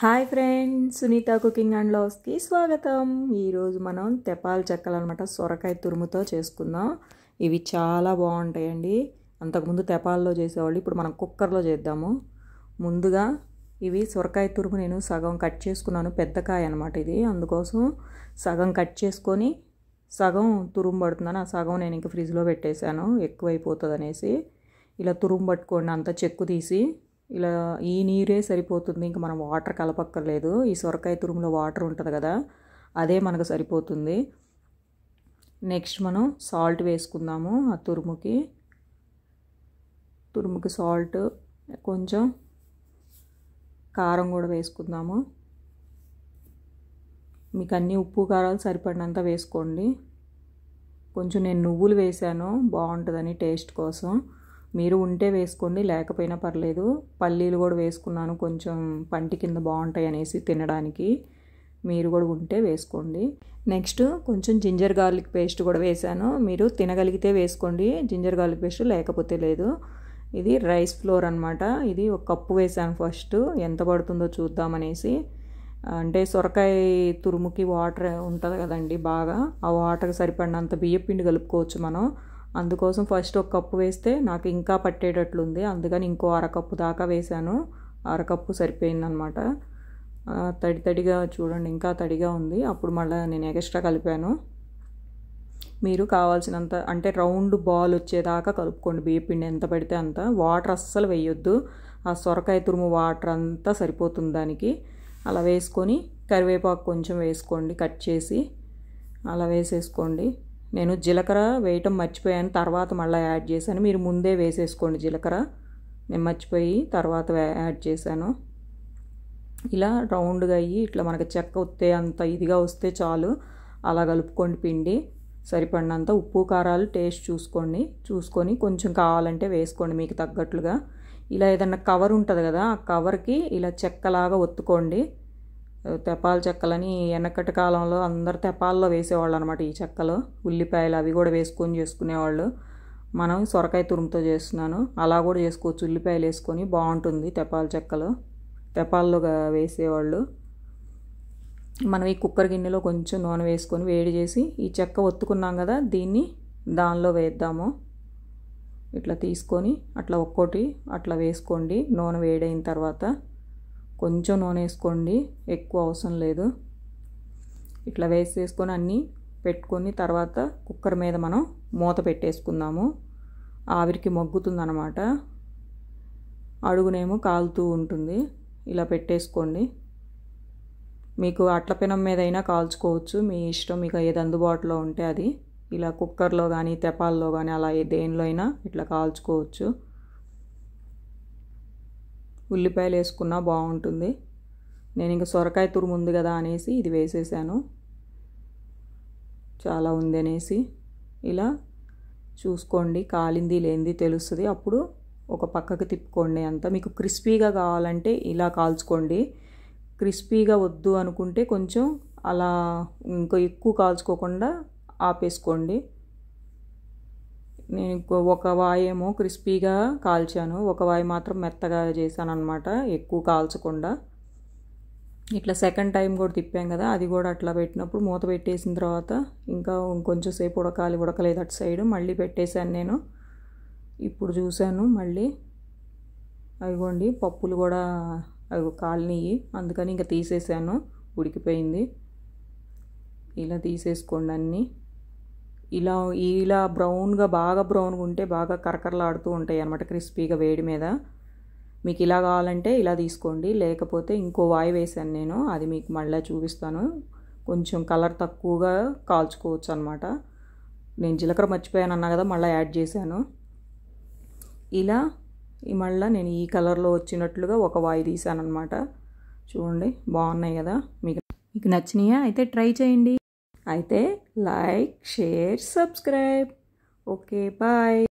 hi friends Sunitha cooking and లవ్స్కి స్వాగతం ఈరోజు మనం తెపాల చెక్కలు అనమాట సొరకాయ తురుముతో చేసుకుందాం ఇవి చాలా బాగుంటాయండి అంతకుముందు తెపాల్లో చేసేవాళ్ళు ఇప్పుడు మనం కుక్కర్లో చేద్దాము ముందుగా ఇవి సొరకాయ తురుము నేను సగం కట్ చేసుకున్నాను పెద్ద కాయ అనమాట ఇది అందుకోసం సగం కట్ చేసుకొని సగం తురుము పడుతుందని ఆ సగం నేను ఇంక ఫ్రిడ్జ్లో పెట్టేశాను ఎక్కువైపోతుంది అనేసి ఇలా తురుము పట్టుకోండి అంతా చెక్కు తీసి ఇలా ఈ నీరే సరిపోతుంది ఇంకా మనం వాటర్ కలపక్కర్లేదు ఈ సొరకాయ తురుములో వాటర్ ఉంటుంది కదా అదే మనకు సరిపోతుంది నెక్స్ట్ మనం సాల్ట్ వేసుకుందాము ఆ తురుముకి తురుముకి సాల్ట్ కొంచెం కారం కూడా వేసుకుందాము మీకు అన్ని ఉప్పు కారాలు సరిపడినంత వేసుకోండి కొంచెం నేను నువ్వులు వేసాను బాగుంటుందని టేస్ట్ కోసం మీరు ఉంటే వేసుకోండి లేకపోయినా పర్లేదు పల్లీలు కూడా వేసుకున్నాను కొంచెం పంటి కింద బాగుంటాయి అనేసి తినడానికి మీరు కూడా ఉంటే వేసుకోండి నెక్స్ట్ కొంచెం జింజర్ గార్లిక్ పేస్ట్ కూడా వేసాను మీరు తినగలిగితే వేసుకోండి జింజర్ గార్లిక్ పేస్ట్ లేకపోతే లేదు ఇది రైస్ ఫ్లోర్ అనమాట ఇది ఒక కప్పు వేసాను ఫస్ట్ ఎంత పడుతుందో చూద్దామనేసి అంటే సొరకాయ తురుముకి వాటర్ ఉంటుంది కదండి బాగా ఆ వాటర్కి సరిపడినంత బియ్యపిండి కలుపుకోవచ్చు మనం అందుకోసం ఫస్ట్ ఒక కప్పు వేస్తే నాకు ఇంకా పట్టేటట్లుంది అందుకని ఇంకో అరకప్పు దాకా వేశాను అరకప్పు సరిపోయిందనమాట తడి తడిగా చూడండి ఇంకా తడిగా ఉంది అప్పుడు మళ్ళీ నేను ఎక్స్ట్రా కలిపాను మీరు కావాల్సినంత అంటే రౌండ్ బాల్ వచ్చేదాకా కలుపుకోండి బియ్యపిండి ఎంత పడితే అంత వాటర్ అస్సలు వేయొద్దు ఆ సొరకాయ తురుము వాటర్ అంతా సరిపోతుంది దానికి అలా వేసుకొని కరివేపాకు కొంచెం వేసుకోండి కట్ చేసి అలా వేసేసుకోండి నేను జీలకర్ర వేయటం మర్చిపోయాను తర్వాత మళ్ళీ యాడ్ చేశాను మీరు ముందే వేసేసుకోండి జీలకర్ర నేను మర్చిపోయి తర్వాత యాడ్ చేశాను ఇలా రౌండ్గా అయ్యి ఇట్లా మనకి చెక్క వస్తే అంత ఇదిగా వస్తే చాలు అలా కలుపుకోండి పిండి సరిపడినంత ఉప్పు కారాలు టేస్ట్ చూసుకోండి చూసుకొని కొంచెం కావాలంటే వేసుకోండి మీకు తగ్గట్లుగా ఇలా ఏదన్నా కవర్ ఉంటుంది కదా ఆ కవర్కి ఇలా చెక్కలాగా ఒత్తుకోండి తెపాల చెక్కలని వెనకటి కాలంలో అందరు తెపాల్లో వేసేవాళ్ళు అనమాట ఈ చెక్కలు ఉల్లిపాయలు అవి కూడా వేసుకొని చేసుకునేవాళ్ళు మనం సొరకాయ తురుముతో చేస్తున్నాను అలా కూడా చేసుకోవచ్చు ఉల్లిపాయలు వేసుకొని బాగుంటుంది తెపాల చెక్కలు తెపాల్లో వేసేవాళ్ళు మనం ఈ కుక్కర్ గిన్నెలో కొంచెం నూనె వేసుకొని వేడి చేసి ఈ చెక్క ఒత్తుకున్నాం కదా దీన్ని దానిలో వేద్దాము ఇట్లా తీసుకొని అట్లా ఒక్కోటి అట్లా వేసుకోండి నూనె వేడైన తర్వాత కొంచెం నూనె వేసుకోండి ఎక్కువ అవసరం లేదు ఇట్లా వేసేసుకొని అన్నీ పెట్టుకొని తర్వాత కుక్కర్ మీద మనం మూత పెట్టేసుకుందాము ఆవిరికి మగ్గుతుందన్నమాట అడుగునేమో కాలుతూ ఉంటుంది ఇలా పెట్టేసుకోండి మీకు అట్ల పెనం మీద అయినా కాల్చుకోవచ్చు మీ ఇష్టం మీకు ఏది అందుబాటులో ఉంటే అది ఇలా కుక్కర్లో కానీ తెపాల్లో కానీ అలా దేనిలో అయినా ఇట్లా కాల్చుకోవచ్చు ఉల్లిపాయలు వేసుకున్నా బాగుంటుంది నేను ఇంకా సొరకాయ తురుము ఉంది కదా అనేసి ఇది వేసేసాను చాలా ఉంది అనేసి ఇలా చూసుకోండి కాలింది లేనిది తెలుస్తుంది అప్పుడు ఒక పక్కకు తిప్పుకోండి అంతా మీకు క్రిస్పీగా కావాలంటే ఇలా కాల్చుకోండి క్రిస్పీగా వద్దు అనుకుంటే కొంచెం అలా ఇంకా ఎక్కువ కాల్చుకోకుండా ఆపేసుకోండి నేను ఒక వాయేమో క్రిస్పీగా కాల్చాను ఒక వాయి మాత్రం మెత్తగా చేశాను అనమాట ఎక్కువ కాల్చకుండా ఇట్లా సెకండ్ టైం కూడా తిప్పాం కదా అది కూడా అట్లా పెట్టినప్పుడు మూత పెట్టేసిన తర్వాత ఇంకా కొంచెం సేపు ఉడకాలి ఉడకలేదు అటు సైడ్ మళ్ళీ పెట్టేశాను నేను ఇప్పుడు చూశాను మళ్ళీ అవిగోండి పప్పులు కూడా అవి కాలినవి అందుకని ఇంకా తీసేసాను ఉడికిపోయింది ఇలా తీసేసుకోండి అన్నీ ఇలా ఇలా బ్రౌన్గా బాగా బ్రౌన్గా ఉంటే బాగా కరకరలాడుతూ ఉంటాయి అనమాట క్రిస్పీగా వేడి మీద మీకు ఇలా కావాలంటే ఇలా తీసుకోండి లేకపోతే ఇంకో వాయి వేసాను నేను అది మీకు మళ్ళీ చూపిస్తాను కొంచెం కలర్ తక్కువగా కాల్చుకోవచ్చు అనమాట నేను జీలకర్ర మర్చిపోయాను అన్నా కదా మళ్ళీ యాడ్ చేశాను ఇలా మళ్ళీ నేను ఈ కలర్లో వచ్చినట్లుగా ఒక వాయి తీశాను అనమాట చూడండి బాగున్నాయి కదా మీకు మీకు నచ్చినాయా అయితే ట్రై చేయండి అయితే like share subscribe okay bye